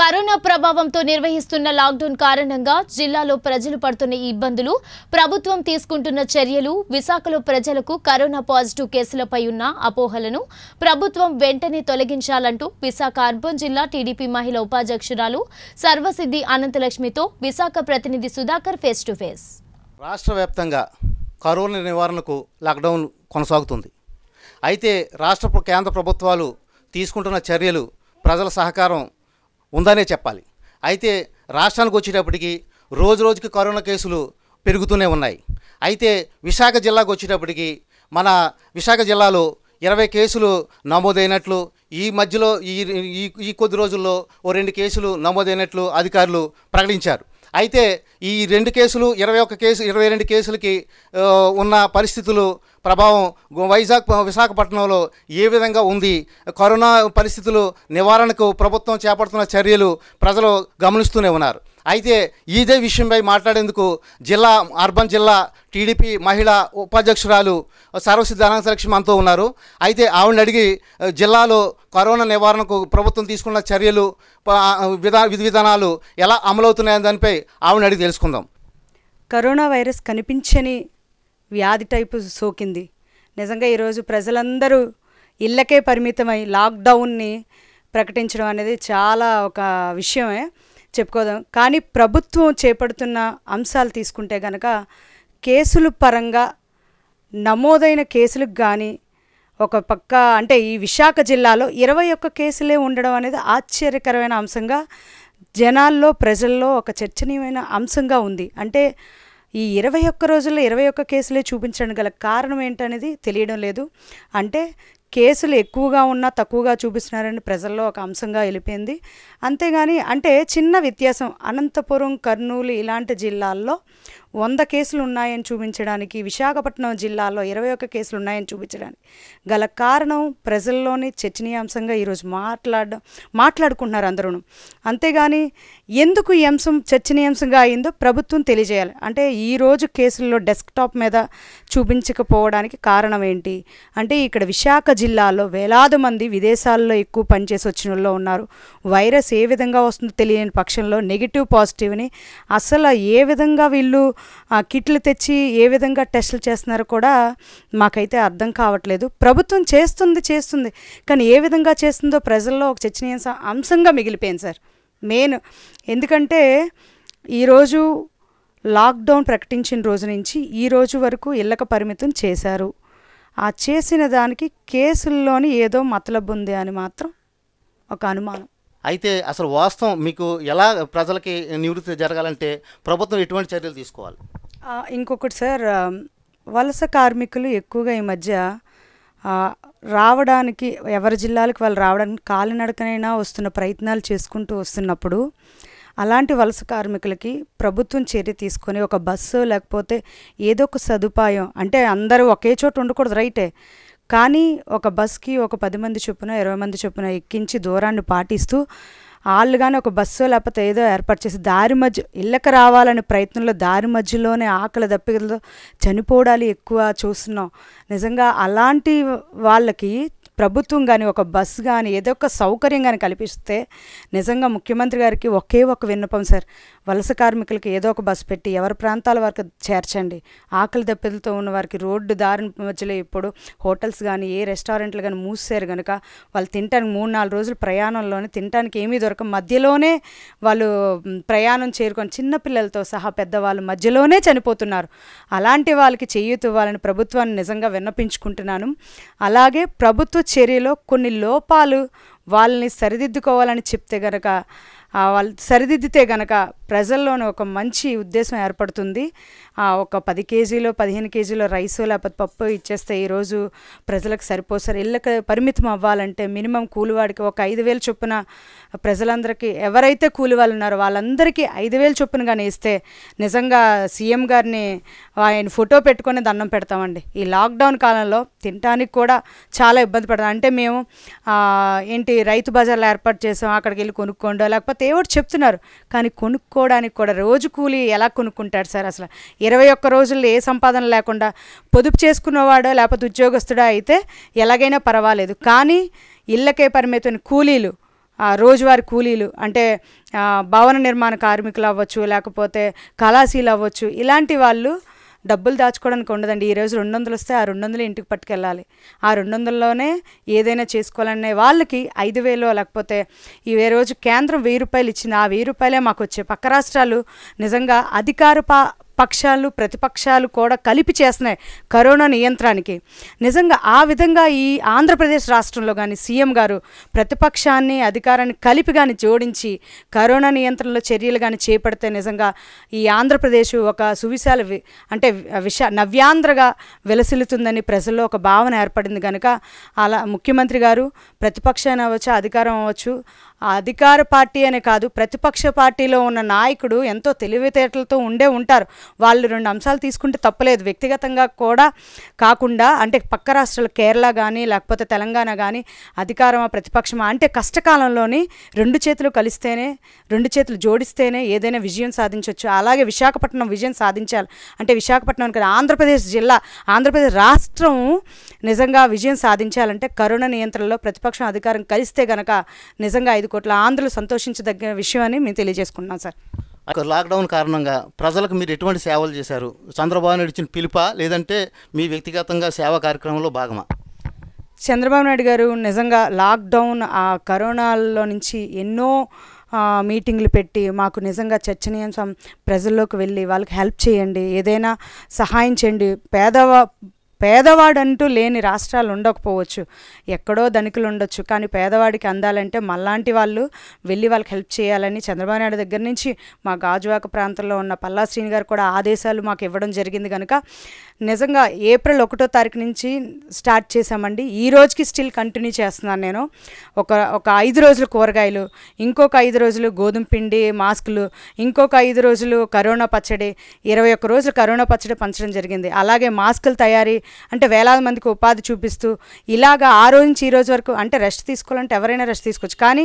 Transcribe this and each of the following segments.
corona ప్రభావంతో నిర్వహిస్తున్న lockdown కారణంగా జిల్లాలో ప్రజలు పడుతున్న ఇబ్బందులు ప్రభుత్వం తీసుకుంటున్న చర్యలు విశాఖలో ప్రజలకు కరోనా పాజిటివ్ కేసులపై ఉన్న అపోహలను ప్రభుత్వం వెంటనే తొలగించాలంటూ విశాఖ అర్బన్ జిల్లా టీడీపీ మహిళా ఉపాధ్యక్షురాలు సర్వసిద్ధి అనంతలక్ష్మితో విశాఖ ప్రతినిధి సుధాకర్ ఫేస్ టు ఫేస్ రాష్ట్ర వ్యాప్తంగా కరోనా నివారణకు లాక్డౌన్ కొనసాగుతుంది అయితే రాష్ట్ర కేంద్ర ప్రభుత్వాలు తీసుకుంటున్న చర్యలు ప్రజల సహకారం ఉందనే చెప్పాలి అయితే రాష్ట్రానికి వచ్చేటప్పటికి రోజు రోజుకి కరోనా కేసులు పెరుగుతూనే ఉన్నాయి అయితే విశాఖ జిల్లాకు వచ్చేటప్పటికి మన విశాఖ జిల్లాలో ఇరవై కేసులు నమోదైనట్లు ఈ మధ్యలో ఈ ఈ కొద్ది రోజుల్లో ఓ రెండు కేసులు నమోదైనట్లు అధికారులు ప్రకటించారు అయితే ఈ రెండు కేసులు ఇరవై ఒక్క కేసు ఇరవై రెండు కేసులకి ఉన్న పరిస్థితులు ప్రభావం వైజాగ్ విశాఖపట్నంలో ఏ విధంగా ఉంది కరోనా పరిస్థితులు నివారణకు ప్రభుత్వం చేపడుతున్న చర్యలు ప్రజలు గమనిస్తూనే ఉన్నారు అయితే ఇదే విషయంపై మాట్లాడేందుకు జిల్లా అర్బన్ జిల్లా టీడీపీ మహిళా ఉపాధ్యక్షురాలు సర్వసిద్ధానంద అనంతలక్ష్మి మనతో ఉన్నారు అయితే ఆవిడని అడిగి జిల్లాలో కరోనా నివారణకు ప్రభుత్వం తీసుకున్న చర్యలు విధా విధి విధానాలు ఎలా అమలవుతున్నాయనే దానిపై ఆవిడని అడిగి తెలుసుకుందాం కరోనా వైరస్ కనిపించని వ్యాధి టైపు సోకింది నిజంగా ఈరోజు ప్రజలందరూ ఇళ్ళకే పరిమితమై లాక్డౌన్ని ప్రకటించడం అనేది చాలా ఒక విషయమే చెప్పుకోదాం కానీ ప్రభుత్వం చేపడుతున్న అంశాలు తీసుకుంటే గనక కేసులు పరంగా నమోదైన కేసులకు కానీ ఒక పక్క అంటే ఈ విశాఖ జిల్లాలో ఇరవై ఒక్క కేసులే ఉండడం అనేది ఆశ్చర్యకరమైన అంశంగా జనాల్లో ప్రజల్లో ఒక చర్చనీయమైన అంశంగా ఉంది అంటే ఈ ఇరవై ఒక్క రోజుల్లో ఇరవై ఒక్క కేసులే చూపించడం గల కారణం ఏంటనేది తెలియడం లేదు అంటే కేసులు ఎక్కువగా ఉన్నా తక్కువగా చూపిస్తున్నారని ప్రజల్లో ఒక అంశంగా వెళ్ళిపోయింది అంతేగాని అంటే చిన్న వ్యత్యాసం అనంతపురం కర్నూలు ఇలాంటి జిల్లాల్లో వంద కేసులు ఉన్నాయని చూపించడానికి విశాఖపట్నం జిల్లాలో ఇరవై ఒక్క కేసులు ఉన్నాయని చూపించడానికి గల కారణం ప్రజల్లోని చర్చనీయాంశంగా ఈరోజు మాట్లాడడం మాట్లాడుకుంటున్నారు అందరూ అంతేగాని ఎందుకు ఈ అంశం చర్చనీయాంశంగా అయిందో ప్రభుత్వం తెలియజేయాలి అంటే ఈరోజు కేసుల్లో డెస్క్టాప్ మీద చూపించకపోవడానికి కారణం ఏంటి అంటే ఇక్కడ విశాఖ జిల్లా జిల్లాలో వేలాది మంది విదేశాల్లో ఎక్కువ పనిచేసి వచ్చిన వాళ్ళు ఉన్నారు వైరస్ ఏ విధంగా వస్తుందో తెలియని పక్షంలో నెగిటివ్ పాజిటివ్ని అసలు ఏ విధంగా వీళ్ళు కిట్లు తెచ్చి ఏ విధంగా టెస్టులు చేస్తున్నారో కూడా మాకైతే అర్థం కావట్లేదు ప్రభుత్వం చేస్తుంది చేస్తుంది కానీ ఏ విధంగా చేస్తుందో ప్రజల్లో ఒక చర్చనీయ అంశంగా మిగిలిపోయింది సార్ మెయిన్ ఎందుకంటే ఈరోజు లాక్డౌన్ ప్రకటించిన రోజు నుంచి ఈ రోజు వరకు ఇళ్ళక పరిమితం చేశారు ఆ చేసిన దానికి కేసుల్లోని ఏదో మతలబ్బు ఉంది అని మాత్రం ఒక అనుమానం అయితే అసలు వాస్తవం మీకు ఎలా ప్రజలకి నివృత్తి జరగాలంటే ప్రభుత్వం ఎటువంటి చర్యలు తీసుకోవాలి ఇంకొకటి సార్ వలస కార్మికులు ఎక్కువగా ఈ మధ్య రావడానికి ఎవరి జిల్లాలకు వాళ్ళు రావడానికి కాలినడకనైనా వస్తున్న ప్రయత్నాలు చేసుకుంటూ వస్తున్నప్పుడు అలాంటి వలస కార్మికులకి ప్రభుత్వం చర్య తీసుకొని ఒక బస్సు లేకపోతే ఏదో ఒక సదుపాయం అంటే అందరూ ఒకే చోట ఉండకూడదు రైటే కానీ ఒక బస్కి ఒక పది మంది చొప్పున ఇరవై మంది చొప్పున ఎక్కించి దూరాన్ని పాటిస్తూ వాళ్ళు కానీ ఒక బస్సు లేకపోతే ఏదో ఏర్పాటు చేసి దారి మధ్య ఇళ్ళకి రావాలనే ప్రయత్నంలో దారి మధ్యలోనే ఆకలి దప్పికలతో చనిపోవడాలు ఎక్కువ చూస్తున్నాం నిజంగా అలాంటి వాళ్ళకి ప్రభుత్వం కానీ ఒక బస్సు కానీ ఏదో ఒక సౌకర్యం కానీ కల్పిస్తే నిజంగా ముఖ్యమంత్రి గారికి ఒకే ఒక విన్నపం సార్ వలస కార్మికులకి ఏదో ఒక బస్సు పెట్టి ఎవరి ప్రాంతాల వరకు చేర్చండి ఆకలి దెబ్బలతో ఉన్న వారికి రోడ్డు దారి మధ్యలో ఇప్పుడు హోటల్స్ కానీ ఏ రెస్టారెంట్లు కానీ మూసేశారు కనుక వాళ్ళు తినడానికి మూడు నాలుగు రోజులు ప్రయాణంలోనే తినడానికి ఏమీ దొరక మధ్యలోనే వాళ్ళు ప్రయాణం చేరుకొని చిన్నపిల్లలతో సహా పెద్దవాళ్ళు మధ్యలోనే చనిపోతున్నారు అలాంటి వాళ్ళకి చేయూత వాళ్ళని ప్రభుత్వాన్ని నిజంగా విన్నపించుకుంటున్నాను అలాగే ప్రభుత్వ చర్యలో కొన్ని లోపాలు వాళ్ళని సరిదిద్దుకోవాలని చెప్తే గనక వాళ్ళు సరిదిద్దితే గనక ప్రజల్లోనే ఒక మంచి ఉద్దేశం ఏర్పడుతుంది ఒక పది కేజీలో పదిహేను కేజీలో రైస్ లేకపోతే పప్పు ఇచ్చేస్తే ఈరోజు ప్రజలకు సరిపోసారి ఇళ్ళకి పరిమితం అవ్వాలంటే మినిమం కూలివాడికి ఒక ఐదు వేలు చొప్పున ప్రజలందరికీ ఎవరైతే కూలివాళ్ళు ఉన్నారో వాళ్ళందరికీ ఐదు వేలు చొప్పున కానీ ఇస్తే నిజంగా సీఎం గారిని ఆయన ఫోటో పెట్టుకొని దండం పెడతామండి ఈ లాక్డౌన్ కాలంలో తినటానికి కూడా చాలా ఇబ్బంది పడతాం అంటే మేము ఏంటి రైతు బజార్లు ఏర్పాటు చేసాం అక్కడికి వెళ్ళి కొనుక్కోండో లేకపోతే ఏవో చెప్తున్నారు కానీ కొనుక్కోవడానికి కూడా రోజు కూలి ఎలా కొనుక్కుంటాడు సార్ అసలు ఇరవై ఒక్క రోజుల్లో ఏ సంపాదన లేకుండా పొదుపు చేసుకున్నవాడో లేకపోతే ఉద్యోగస్తుడో అయితే ఎలాగైనా పర్వాలేదు కానీ ఇళ్ళకే పరిమితమైన కూలీలు రోజువారి కూలీలు అంటే భవన నిర్మాణ కార్మికులు అవ్వచ్చు లేకపోతే కళాశీలు అవ్వచ్చు ఇలాంటి వాళ్ళు డబ్బులు దాచుకోవడానికి ఉండదండి ఈరోజు రెండు వందలు వస్తే ఆ రెండు వందలు ఇంటికి పట్టుకెళ్ళాలి ఆ రెండు వందల్లోనే ఏదైనా చేసుకోవాలనే వాళ్ళకి ఐదు వేలు లేకపోతే ఇవే రోజు కేంద్రం వెయ్యి రూపాయలు ఇచ్చింది ఆ వెయ్యి రూపాయలే మాకు వచ్చే పక్క రాష్ట్రాలు నిజంగా అధికార పక్షాలు ప్రతిపక్షాలు కూడా కలిపి చేస్తున్నాయి కరోనా నియంత్రణకి నిజంగా ఆ విధంగా ఈ ఆంధ్రప్రదేశ్ రాష్ట్రంలో కానీ సీఎం గారు ప్రతిపక్షాన్ని అధికారాన్ని కలిపి కానీ జోడించి కరోనా నియంత్రణలో చర్యలు కానీ చేపడితే నిజంగా ఈ ఆంధ్రప్రదేశ్ ఒక సువిశాల అంటే విష నవ్యాంధ్రగా వెలసిల్లుతుందని ప్రజల్లో ఒక భావన ఏర్పడింది కనుక అలా ముఖ్యమంత్రి గారు ప్రతిపక్షాన్ని అవ్వచ్చు అధికారం అవ్వచ్చు అధికార పార్టీ అనే కాదు ప్రతిపక్ష పార్టీలో ఉన్న నాయకుడు ఎంతో తెలివితేటలతో ఉండే ఉంటారు వాళ్ళు రెండు అంశాలు తీసుకుంటే తప్పలేదు వ్యక్తిగతంగా కూడా కాకుండా అంటే పక్క రాష్ట్రాలు కేరళ కానీ లేకపోతే తెలంగాణ కానీ అధికారమా ప్రతిపక్షమా అంటే కష్టకాలంలోని రెండు చేతులు కలిస్తేనే రెండు చేతులు జోడిస్తేనే ఏదైనా విజయం సాధించవచ్చు అలాగే విశాఖపట్నం విజయం సాధించాలి అంటే విశాఖపట్నం కదా ఆంధ్రప్రదేశ్ జిల్లా ఆంధ్రప్రదేశ్ రాష్ట్రం నిజంగా విజయం సాధించాలంటే కరోనా నియంత్రణలో ప్రతిపక్షం అధికారం కలిస్తే గనక నిజంగా ఐదు కోట్ల ఆంధ్రులు సంతోషించదగిన విషయం అని మేము తెలియజేసుకుంటున్నాం సార్ లాక్డౌన్ కారణంగా ప్రజలకు మీరు ఎటువంటి సేవలు చేశారు చంద్రబాబు నాయుడు ఇచ్చిన పిలుప లేదంటే మీ వ్యక్తిగతంగా సేవా కార్యక్రమంలో భాగమా చంద్రబాబు నాయుడు గారు నిజంగా లాక్డౌన్ ఆ కరోనాలో నుంచి ఎన్నో మీటింగ్లు పెట్టి మాకు నిజంగా చర్చనీయాంశం ప్రజల్లోకి వెళ్ళి వాళ్ళకి హెల్ప్ చేయండి ఏదైనా సహాయం చేయండి పేదవ పేదవాడంటూ లేని రాష్ట్రాలు ఉండకపోవచ్చు ఎక్కడో ధనికులు ఉండొచ్చు కానీ పేదవాడికి అందాలంటే మళ్ళాంటి వాళ్ళు వెళ్ళి వాళ్ళకి హెల్ప్ చేయాలని చంద్రబాబు నాయుడు దగ్గర నుంచి మా గాజువాక ప్రాంతంలో ఉన్న పల్లా శ్రీని గారు కూడా ఆదేశాలు మాకు ఇవ్వడం జరిగింది కనుక నిజంగా ఏప్రిల్ ఒకటో తారీఖు నుంచి స్టార్ట్ చేశామండి ఈ రోజుకి స్టిల్ కంటిన్యూ చేస్తున్నాను నేను ఒక ఒక ఐదు రోజులు కూరగాయలు ఇంకొక ఐదు రోజులు గోధుమ పిండి మాస్కులు ఇంకొక ఐదు రోజులు కరోనా పచ్చడి ఇరవై ఒక్క రోజులు కరోనా పచ్చడి పంచడం జరిగింది అలాగే మాస్కులు తయారీ అంటే వేలాది మందికి ఉపాధి చూపిస్తూ ఇలాగ ఆ రోజు నుంచి ఈ రోజు వరకు అంటే రెస్ట్ తీసుకోవాలంటే ఎవరైనా రెస్ట్ తీసుకోవచ్చు కానీ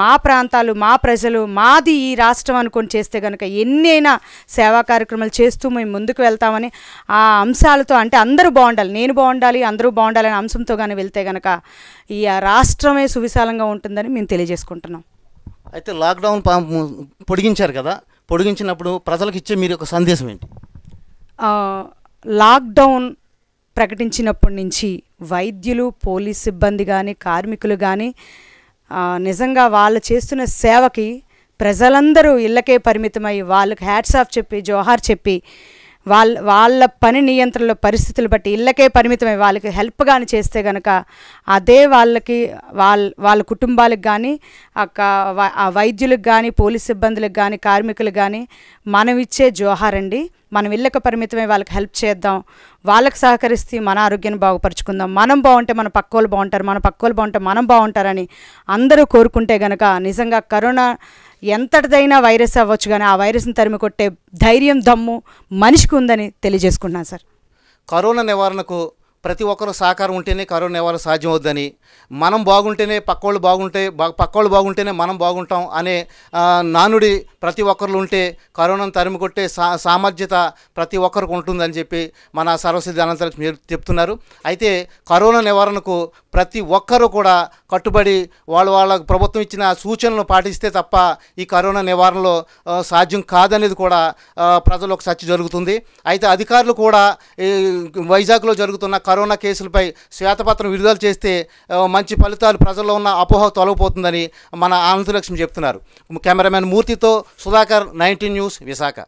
మా ప్రాంతాలు మా ప్రజలు మాది ఈ రాష్ట్రం అనుకొని చేస్తే కనుక ఎన్నైనా సేవా కార్యక్రమాలు చేస్తూ మేము ముందుకు వెళ్తామని ఆ అంశాలతో అంటే అందరూ బాగుండాలి నేను బాగుండాలి అందరూ బాగుండాలనే అంశంతో కానీ వెళ్తే కనుక ఈ రాష్ట్రమే సువిశాలంగా ఉంటుందని మేము తెలియజేసుకుంటున్నాం అయితే లాక్డౌన్ పొడిగించారు కదా పొడిగించినప్పుడు ప్రజలకు ఇచ్చే మీరు ఒక సందేశం ఏంటి లాక్డౌన్ ప్రకటించినప్పటి నుంచి వైద్యులు పోలీస్ సిబ్బంది కానీ కార్మికులు కానీ నిజంగా వాళ్ళు చేస్తున్న సేవకి ప్రజలందరూ ఇళ్ళకే పరిమితమై వాళ్ళకి హ్యాట్స్ ఆఫ్ చెప్పి జోహార్ చెప్పి వాళ్ళ వాళ్ళ పని నియంత్రణలో పరిస్థితులు బట్టి ఇళ్ళకే పరిమితమై వాళ్ళకి హెల్ప్ కానీ చేస్తే కనుక అదే వాళ్ళకి వాళ్ళ వాళ్ళ కుటుంబాలకు కానీ ఆ వైద్యులకు కానీ పోలీస్ సిబ్బందులకు కానీ కార్మికులకు కానీ మనం ఇచ్చే జోహారండి మనం ఇళ్ళకి పరిమితమై వాళ్ళకి హెల్ప్ చేద్దాం వాళ్ళకి సహకరిస్తే మన ఆరోగ్యాన్ని బాగుపరుచుకుందాం మనం బాగుంటే మన పక్కోళ్ళు బాగుంటారు మన పక్కోళ్ళు బాగుంటే మనం బాగుంటారని అందరూ కోరుకుంటే కనుక నిజంగా కరోనా ఎంతటిదైనా వైరస్ అవ్వచ్చు కానీ ఆ వైరస్ని తరిమి కొట్టే ధైర్యం దమ్ము మనిషికి ఉందని తెలియజేసుకున్నాను సార్ కరోనా నివారణకు ప్రతి ఒక్కరు సహకారం ఉంటేనే కరోనా నివారణ అవుద్దని మనం బాగుంటేనే పక్కోళ్ళు బాగుంటే పక్కోళ్ళు బాగుంటేనే మనం బాగుంటాం అనే నానుడి ప్రతి ఒక్కరు ఉంటే కరోనాను తరిమి కొట్టే సా సామర్థ్యత ప్రతి ఒక్కరికి ఉంటుందని చెప్పి మన సర్వసిద్ధి అనంతరం చెప్తున్నారు అయితే కరోనా నివారణకు ప్రతి ఒక్కరూ కూడా కట్టుబడి వాళ్ళు వాళ్ళ ప్రభుత్వం ఇచ్చిన సూచనలు పాటిస్తే తప్ప ఈ కరోనా నివారణలో సాధ్యం కాదనేది కూడా ప్రజలకు చర్చ జరుగుతుంది అయితే అధికారులు కూడా వైజాగ్లో జరుగుతున్న కరోనా కేసులపై శ్వేతపత్రం విడుదల చేస్తే మంచి ఫలితాలు ప్రజల్లో ఉన్న అపోహ తొలగిపోతుందని మన ఆనందలక్ష్మి చెప్తున్నారు కెమెరామెన్ మూర్తితో సుధాకర్ నైన్టీన్ న్యూస్ విశాఖ